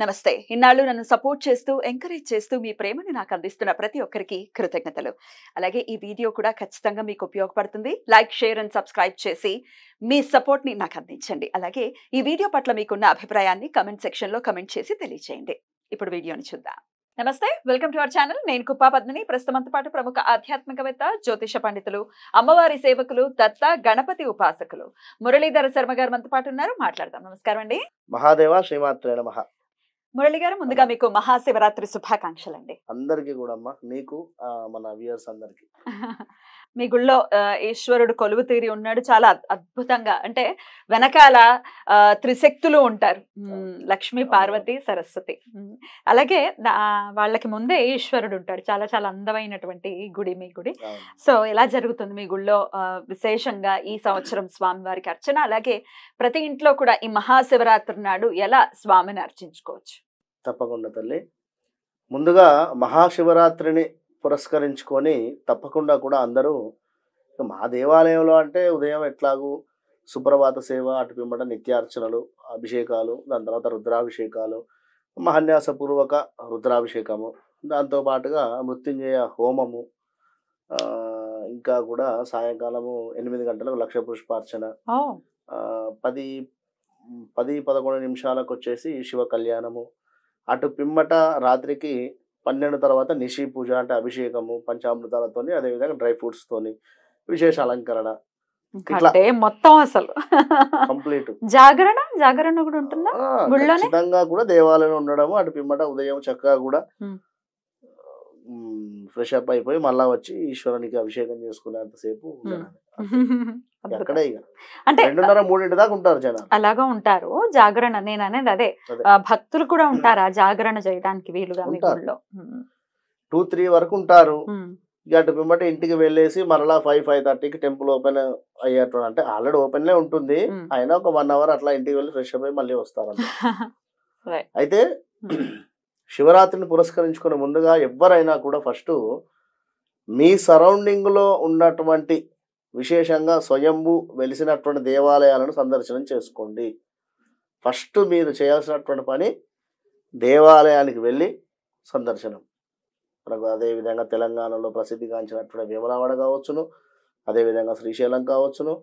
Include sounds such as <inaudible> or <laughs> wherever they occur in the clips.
నమస్తే ఇన్నాళ్ళు నన్ను సపోర్ట్ చేస్తూ ఎంకరేజ్ చేస్తూ మీ ప్రేమను నాకు అందిస్తున్న ప్రతి ఒక్కరికి కృతజ్ఞతలు అలాగే ఈ వీడియో కూడా ఖచ్చితంగా మీకు ఉపయోగపడుతుంది లైక్ షేర్ అండ్ సబ్స్క్రైబ్ చేసి మీ సపోర్ట్ని నాకు అందించండి అలాగే ఈ వీడియో పట్ల మీకున్న అభిప్రాయాన్ని కమెంట్ సెక్షన్లో కమెంట్ చేసి తెలియజేయండి ఇప్పుడు వీడియోని చూద్దాం నమస్తే వెల్కమ్ టు అవర్ ఛానల్ నేను కుప్పా పద్మిని అంత పాటు ప్రముఖ ఆధ్యాత్మికవేత్త జ్యోతిష పండితులు అమ్మవారి సేవకులు దత్త గణపతి ఉపాసకులు మురళీధర శర్మ గారు మనతో పాటు ఉన్నారు మాట్లాడదాం నమస్కారం అండి మహాదేవ శ్రీమాత్రే నమ మురళి గారు ముందుగా మీకు మహాశివరాత్రి శుభాకాంక్షలు అండి అందరికి కూడా అమ్మా మీకు మన వ్యూయర్స్ అందరికి <laughs> మీ గుళ్ళో ఈశ్వరుడు కొలువు తీరి ఉన్నాడు చాలా అద్భుతంగా అంటే వెనకాల త్రిశక్తులు ఉంటారు లక్ష్మీ పార్వతి సరస్వతి అలాగే వాళ్ళకి ముందే ఈశ్వరుడు ఉంటాడు చాలా చాలా అందమైనటువంటి గుడి మీ గుడి సో ఎలా జరుగుతుంది మీ గుళ్ళో విశేషంగా ఈ సంవత్సరం స్వామివారికి అర్చన అలాగే ప్రతి ఇంట్లో కూడా ఈ మహాశివరాత్రి నాడు ఎలా స్వామిని అర్చించుకోవచ్చు తప్పకుండా తల్లి ముందుగా మహాశివరాత్రిని పురస్కరించుకొని తప్పకుండా కూడా అందరూ మా దేవాలయంలో అంటే ఉదయం ఎట్లాగూ సుప్రభాత సేవ అటు పిమ్మట నిత్యార్చనలు అభిషేకాలు దాని తర్వాత రుద్రాభిషేకాలు మహన్యాసపూర్వక రుద్రాభిషేకము దాంతోపాటుగా మృత్యుంజయ హోమము ఇంకా కూడా సాయంకాలము ఎనిమిది గంటలకు లక్ష పుష్పార్చన పది పది పదకొండు నిమిషాలకు వచ్చేసి శివ కళ్యాణము అటు పిమ్మట రాత్రికి పన్నెండు తర్వాత నిషి పూజ అంటే అభిషేకము పంచామృతాలతోని అదేవిధంగా డ్రై ఫ్రూట్స్ తోని విశేష అలంకరణ మొత్తం అసలు కంప్లీట్ జాగరణ జాగరణ కూడా ఉంటుందా ఖచ్చితంగా కూడా ఉండడము అటు పిమ్మట ఉదయం చక్కగా కూడా ఫ్రెష్ అప్ అయిపోయి మళ్ళా వచ్చి ఈశ్వరునికి అభిషేకం చేసుకునేంతసేపు అంటే అలాగా ఉంటారు జాగరణ నేను అనేది అదే భక్తులు కూడా ఉంటారా జాగరణ చేయడానికి వీలుగా టూ త్రీ వరకు ఉంటారు అటు పిమ్మట ఇంటికి వెళ్ళేసి మరలా ఫైవ్ ఫైవ్ థర్టీకి టెంపుల్ ఓపెన్ అయ్యేట అంటే ఆల్రెడీ ఓపెన్ లే ఉంటుంది అయినా ఒక వన్ అవర్ అట్లా ఇంటికి వెళ్ళి ఫ్రెష్ అప్ అయ్యి మళ్ళీ వస్తారు <laughs> అయితే <clears throat> శివరాత్రిని పురస్కరించుకునే ముందుగా ఎవరైనా కూడా ఫస్ట్ మీ సరౌండింగ్ లో ఉన్నటువంటి విశేషంగా స్వయంభూ వెలిసినటువంటి దేవాలయాలను సందర్శనం చేసుకోండి ఫస్ట్ మీరు చేయాల్సినటువంటి పని దేవాలయానికి వెళ్ళి సందర్శనం మనకు అదేవిధంగా తెలంగాణలో ప్రసిద్ధిగాంచినటువంటి వేములవాడ కావచ్చును అదేవిధంగా శ్రీశైలం కావచ్చును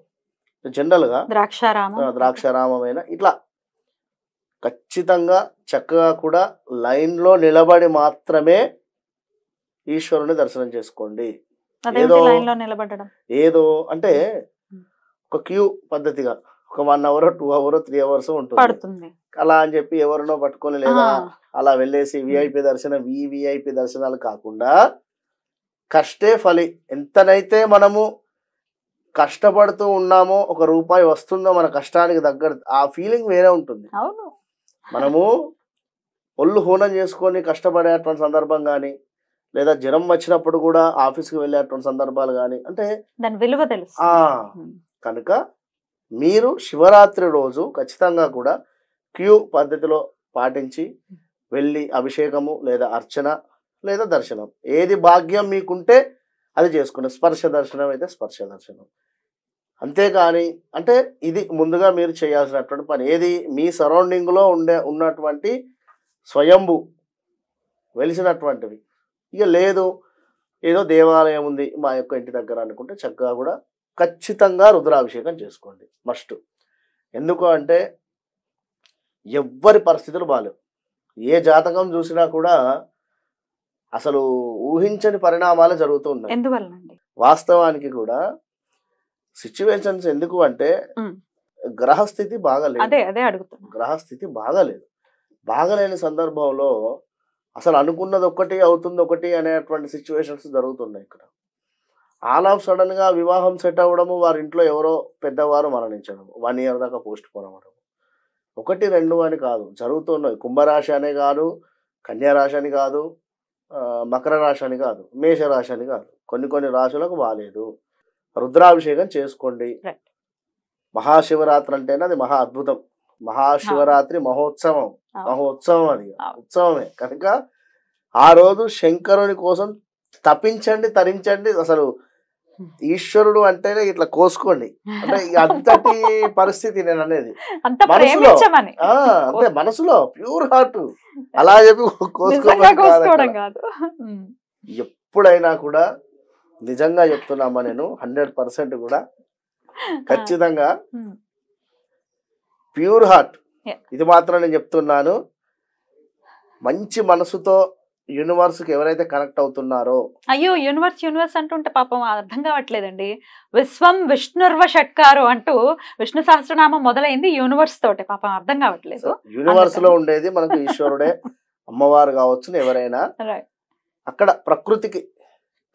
జనరల్గా ద్రాక్షారామ ద్రాక్షారామమైన ఇట్లా ఖచ్చితంగా చక్కగా కూడా లైన్లో నిలబడి మాత్రమే ఈశ్వరుని దర్శనం చేసుకోండి ఏదో ఏదో అంటే ఒక క్యూ పద్ధతిగా ఒక one hour two hour three hours ఉంటుంది అలా అని చెప్పి ఎవరినో పట్టుకొని లేదా అలా వెళ్ళేసి విఐపి దర్శనం వివిఐపి దర్శనాలు కాకుండా కష్టే ఫలి ఎంతనైతే మనము కష్టపడుతూ ఉన్నామో ఒక రూపాయి వస్తుందో మన కష్టానికి దగ్గర ఆ ఫీలింగ్ వేరే ఉంటుంది మనము ఒళ్ళు హోనం చేసుకొని కష్టపడేటువంటి సందర్భం కానీ లేదా జ్వరం వచ్చినప్పుడు కూడా ఆఫీస్కి వెళ్ళేటువంటి సందర్భాలు కానీ అంటే దాని విలువ తెలుసు కనుక మీరు శివరాత్రి రోజు ఖచ్చితంగా కూడా క్యూ పద్ధతిలో పాటించి వెళ్ళి అభిషేకము లేదా అర్చన లేదా దర్శనం ఏది భాగ్యం మీకుంటే అది చేసుకునే స్పర్శ దర్శనం అయితే స్పర్శ దర్శనం అంతేకాని అంటే ఇది ముందుగా మీరు చేయాల్సినటువంటి పని ఏది మీ సరౌండింగ్లో ఉండే ఉన్నటువంటి స్వయంభు వెలిసినటువంటివి ఇక లేదు ఏదో దేవాలయం ఉంది మా యొక్క ఇంటి దగ్గర అనుకుంటే చక్కగా కూడా ఖచ్చితంగా రుద్రాభిషేకం చేసుకోండి మస్ట్ ఎందుకు అంటే ఎవ్వరి పరిస్థితులు బాలేవు ఏ జాతకం చూసినా కూడా అసలు ఊహించని పరిణామాలు జరుగుతూ ఉన్నాయి వాస్తవానికి కూడా సిచ్యువేషన్స్ ఎందుకు అంటే గ్రహస్థితి బాగాలేదు గ్రహస్థితి బాగాలేదు బాగలేని సందర్భంలో అసలు అనుకున్నది ఒకటి అవుతుంది ఒకటి అనేటువంటి సిచ్యువేషన్స్ జరుగుతున్నాయి ఇక్కడ ఆల్ ఆఫ్ సడన్గా వివాహం సెట్ అవ్వడము వారి ఇంట్లో ఎవరో పెద్దవారు మరణించడం వన్ ఇయర్ దాకా పోస్ట్ పోన్ అవ్వడం ఒకటి రెండు అని కాదు జరుగుతున్నాయి కుంభరాశి అనే కాదు కన్యారాశి అని కాదు మకర రాశి అని కాదు మేషరాశి అని కాదు కొన్ని కొన్ని రాశులకు బాగాలేదు రుద్రాభిషేకం చేసుకోండి మహాశివరాత్రి అంటేనే అది మహా అద్భుతం మహాశివరాత్రి మహోత్సవం మహోత్సవం అది ఉత్సవమే కనుక ఆ రోజు శంకరుని కోసం తపించండి తరించండి అసలు <laughs> ఈశ్వరుడు అంటేనే ఇట్లా కోసుకోండి అంటే <laughs> అంతటి పరిస్థితి నేను అనేది మనసులో అంటే మనసులో ప్యూర్ హార్ట్ <laughs> అలా చెప్పి కోసుకోవడం ఎప్పుడైనా కూడా నిజంగా చెప్తున్నామా నేను హండ్రెడ్ పర్సెంట్ కూడా ఖచ్చితంగా ప్యూర్ హార్ట్ ఇది మాత్రం నేను చెప్తున్నాను మంచి మనసుతో యూనివర్స్ కి ఎవరైతే కనెక్ట్ అవుతున్నారో అయ్యో యూనివర్స్ యూనివర్స్ అంటుంటే పాపం అర్థం కావట్లేదండి విశ్వం విష్ణుర్వ షట్కారు అంటూ విష్ణు సహస్రనామం మొదలైంది యూనివర్స్ తోటి పాపం అర్థం కావట్లేదు యూనివర్స్ లో ఉండేది మనకు ఈశ్వరుడే అమ్మవారు కావచ్చు ఎవరైనా అక్కడ ప్రకృతికి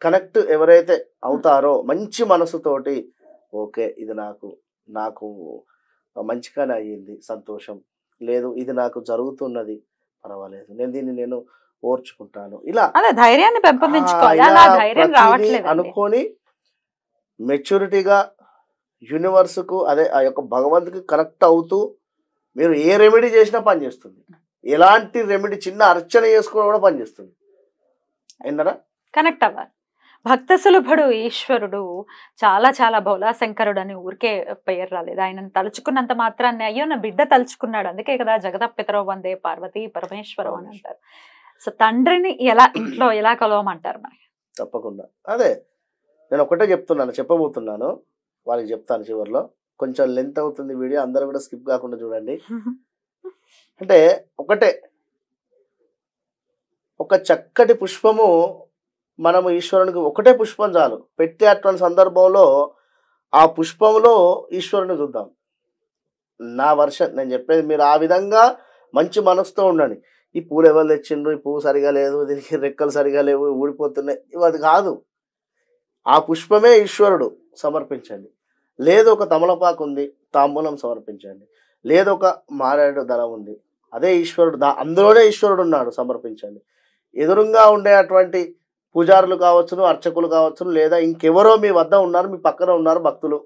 కనెక్ట్ ఎవరైతే అవుతారో hmm. మంచి మనసుతోటి ఓకే ఇది నాకు నాకు మంచి కాడ అయ్యింది సంతోషం లేదు ఇది నాకు జరుగుతున్నది పర్వాలేదు నేను దీన్ని నేను ఓర్చుకుంటాను ఇలా ధైర్యాన్ని పెంపొందించుకోవాలి అనుకొని మెచ్యూరిటీగా యూనివర్స్కు అదే ఆ యొక్క భగవంతుకి కనెక్ట్ అవుతూ మీరు ఏ రెమెడీ చేసినా పనిచేస్తుంది ఎలాంటి రెమెడీ చిన్న అర్చన చేసుకోవడం కూడా పనిచేస్తుంది అయిందరా కనెక్ట్ అవ్వాలి భక్త సులభుడు ఈశ్వరుడు చాలా చాలా బౌలాశంకరుడు అని ఊరికే పేరు రాలేదు ఆయన తలుచుకున్నంత మాత్రాన్ని అయ్యో నా బిడ్డ తలుచుకున్నాడు అందుకే కదా జగదప్పితరో వందే పార్వతి పరమేశ్వరం అని అంటారు సో తండ్రిని ఎలా <clears throat> ఇంట్లో ఎలా కలవమంటారు మరి తప్పకుండా అదే నేను ఒకటే చెప్తున్నాను చెప్పబోతున్నాను వాళ్ళకి చెప్తాను చివరిలో కొంచెం లెంత్ అవుతుంది వీడియో అందరూ కూడా స్కిప్ కాకుండా చూడండి <laughs> అంటే ఒకటే ఒక చక్కటి పుష్పము మనము ఈశ్వరునికి ఒకటే పుష్పం చాలు పెట్టే అటువంటి సందర్భంలో ఆ పుష్పంలో ఈశ్వరుని చూద్దాం నా వర్షన్ నేను చెప్పేది మీరు ఆ విధంగా మంచి మనసుతో ఉండండి ఈ పూలు ఎవరు తెచ్చిండ్రు ఈ పువ్వు సరిగా లేదు దీనికి రెక్కలు సరిగా లేవు ఊడిపోతున్నాయి ఇవి కాదు ఆ పుష్పమే ఈశ్వరుడు సమర్పించండి లేదు ఒక తమలపాకు ఉంది తాంబూలం సమర్పించండి లేదు ఒక మారేడు ధర ఉంది అదే ఈశ్వరుడు దా అందులోనే ఈశ్వరుడు ఉన్నాడు సమర్పించండి ఎదురుగా అటువంటి పూజారులు కావచ్చును అర్చకులు కావచ్చును లేదా ఇంకెవరో మీ వద్ద ఉన్నారు మీ పక్కన ఉన్నారు భక్తులు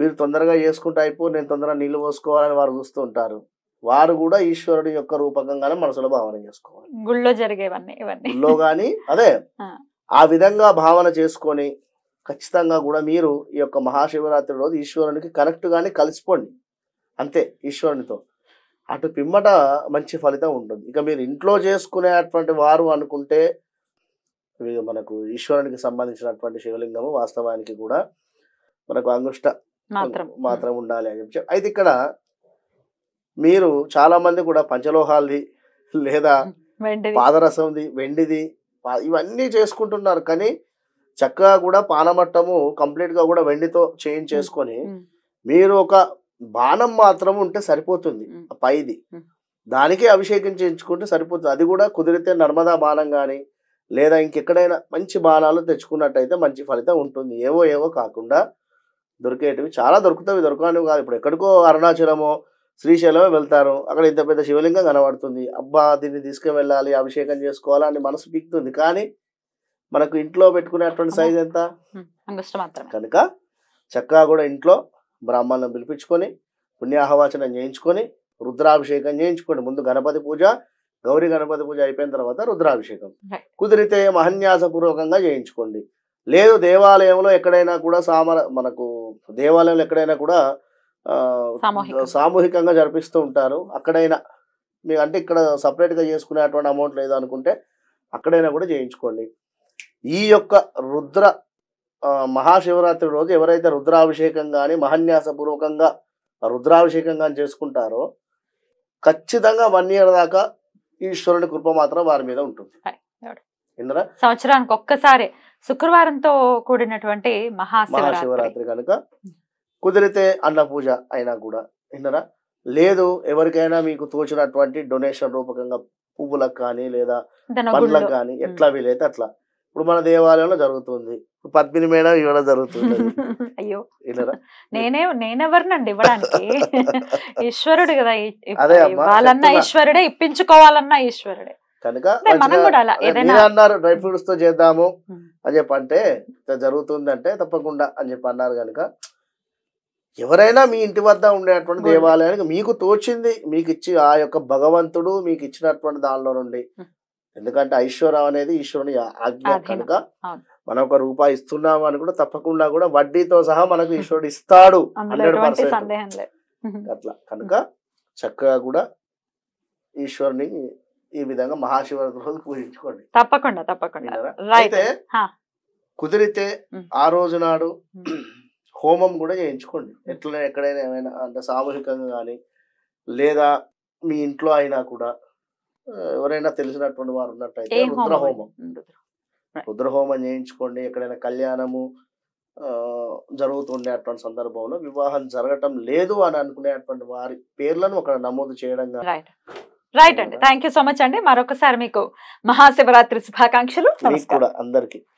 వీరు తొందరగా చేసుకుంటే అయిపో నేను తొందరగా నీళ్ళు పోసుకోవాలని వారు చూస్తూ ఉంటారు వారు కూడా ఈశ్వరుడు యొక్క రూపకంగానే మనసులో భావన చేసుకోవాలి గుళ్ళో జరిగేవన్నీ గుళ్ళో కానీ అదే ఆ విధంగా భావన చేసుకొని ఖచ్చితంగా కూడా మీరు ఈ యొక్క మహాశివరాత్రి రోజు ఈశ్వరునికి కనెక్ట్గానే కలిసిపోండి అంతే ఈశ్వరునితో అటు పిమ్మట మంచి ఫలితం ఉంటుంది ఇక మీరు ఇంట్లో చేసుకునేటువంటి వారు అనుకుంటే మనకు ఈశ్వరానికి సంబంధించినటువంటి శివలింగము వాస్తవానికి కూడా మనకు అంగుష్ట మాత్రం ఉండాలి అని చెప్పి అయితే ఇక్కడ మీరు చాలా మంది కూడా పంచలోహాలది లేదా పాదరసంది వెండిది ఇవన్నీ చేసుకుంటున్నారు కానీ చక్కగా కూడా పానమట్టము కంప్లీట్ గా కూడా వెండితో చేంజ్ చేసుకొని మీరు ఒక బాణం మాత్రం ఉంటే సరిపోతుంది పైది దానికే అభిషేకం చేయించుకుంటే సరిపోతుంది అది కూడా కుదిరితే నర్మదా బాణం కానీ లేదా ఇంకెక్కడైనా మంచి బాణాలు తెచ్చుకున్నట్టయితే మంచి ఫలితం ఉంటుంది ఏవో ఏవో కాకుండా దొరికేటివి చాలా దొరుకుతాయి దొరకనివి కాదు ఇప్పుడు ఎక్కడికో అరుణాచలమో శ్రీశైలమే వెళ్తారు అక్కడ ఇంత పెద్ద శివలింగం కనబడుతుంది అబ్బా దీన్ని తీసుకువెళ్ళాలి అభిషేకం చేసుకోవాలని మనసు పీక్తుంది కానీ మనకు ఇంట్లో పెట్టుకునేటువంటి సైజ్ ఎంత కనుక చక్కగా కూడా ఇంట్లో బ్రాహ్మణులను పిలిపించుకొని పుణ్యాహవాచనం చేయించుకొని రుద్రాభిషేకం చేయించుకోండి ముందు గణపతి పూజ గౌరీ గణపతి పూజ అయిపోయిన తర్వాత రుద్రాభిషేకం కుదిరితే పూర్వకంగా చేయించుకోండి లేదు దేవాలయంలో ఎక్కడైనా కూడా సామర మనకు దేవాలయంలో ఎక్కడైనా కూడా సామూహికంగా జరిపిస్తూ ఉంటారు అక్కడైనా మీకు అంటే ఇక్కడ సపరేట్గా చేసుకునేటువంటి అమౌంట్ లేదు అనుకుంటే అక్కడైనా కూడా చేయించుకోండి ఈ యొక్క రుద్ర మహాశివరాత్రి రోజు ఎవరైతే రుద్రాభిషేకం కానీ పూర్వకంగా రుద్రాభిషేకం కానీ చేసుకుంటారో ఖచ్చితంగా వన్ ఇయర్ దాకా ఈశ్వరుడి కృప మాత్రం వారి మీద ఉంటుంది ఇందరా సంవత్సరానికి ఒక్కసారి శుక్రవారంతో కూడినటువంటి మహాశివరాత్రి కనుక కుదిరితే అన్న పూజ అయినా కూడా ఇందరా లేదు ఎవరికైనా మీకు తోచినటువంటి డొనేషన్ రూపకంగా పువ్వులకు కానీ లేదా పండ్లకు కానీ hmm. ఎట్లా వీలైతే అట్లా ఇప్పుడు మన దేవాలయంలో జరుగుతుంది పద్మిని మేడం ఇవ్వడం జరుగుతుంది అయ్యో నేనే నేనెవరినండి ఇవ్వడానికి <laughs> ఈశ్వరుడు కదా అదే వాళ్ళన్నా ఈశ్వరుడే ఇప్పించుకోవాలన్నా ఈశ్వరుడే కనుక అన్నారు డ్రై ఫ్రూట్స్ తో చేద్దాము అని చెప్పి అంటే తప్పకుండా అని చెప్పి అన్నారు కనుక ఎవరైనా మీ ఇంటి వద్ద ఉండేటువంటి దేవాలయానికి మీకు తోచింది మీకు ఇచ్చి ఆ యొక్క భగవంతుడు మీకు ఇచ్చినటువంటి దానిలో నుండి ఎందుకంటే ఐశ్వరం అనేది ఈశ్వరుని ఆజ్ఞ కనుక మనం ఒక రూపాయి ఇస్తున్నాము అని కూడా తప్పకుండా కూడా వడ్డీతో సహా మనకు <laughs> ఈశ్వరుడు ఇస్తాడు హండ్రెడ్ పర్సెంట్ <laughs> <laughs> అట్లా కనుక చక్కగా కూడా ఈశ్వరుని ఈ విధంగా మహాశివరాత్రి రోజు పూజించుకోండి తప్పకుండా తప్పకుండా అయితే కుదిరితే ఆ రోజు నాడు <clears throat> హోమం కూడా చేయించుకోండి ఎట్లనే ఎక్కడైనా ఏమైనా అంటే సామూహికంగా కానీ లేదా మీ ఇంట్లో అయినా కూడా ఎవరైనా తెలిసినటువంటి వారు ఉన్నట్టయితే రుద్రహోమం రుద్రహోమం చేయించుకోండి ఎక్కడైనా కళ్యాణము జరుగుతుండేటువంటి సందర్భంలో వివాహం జరగటం లేదు అని అనుకునేటువంటి వారి పేర్లను అక్కడ నమోదు చేయడం రైట్ అండి థ్యాంక్ సో మచ్ అండి మరొకసారి మీకు మహాశివరాత్రి శుభాకాంక్షలు కూడా అందరికీ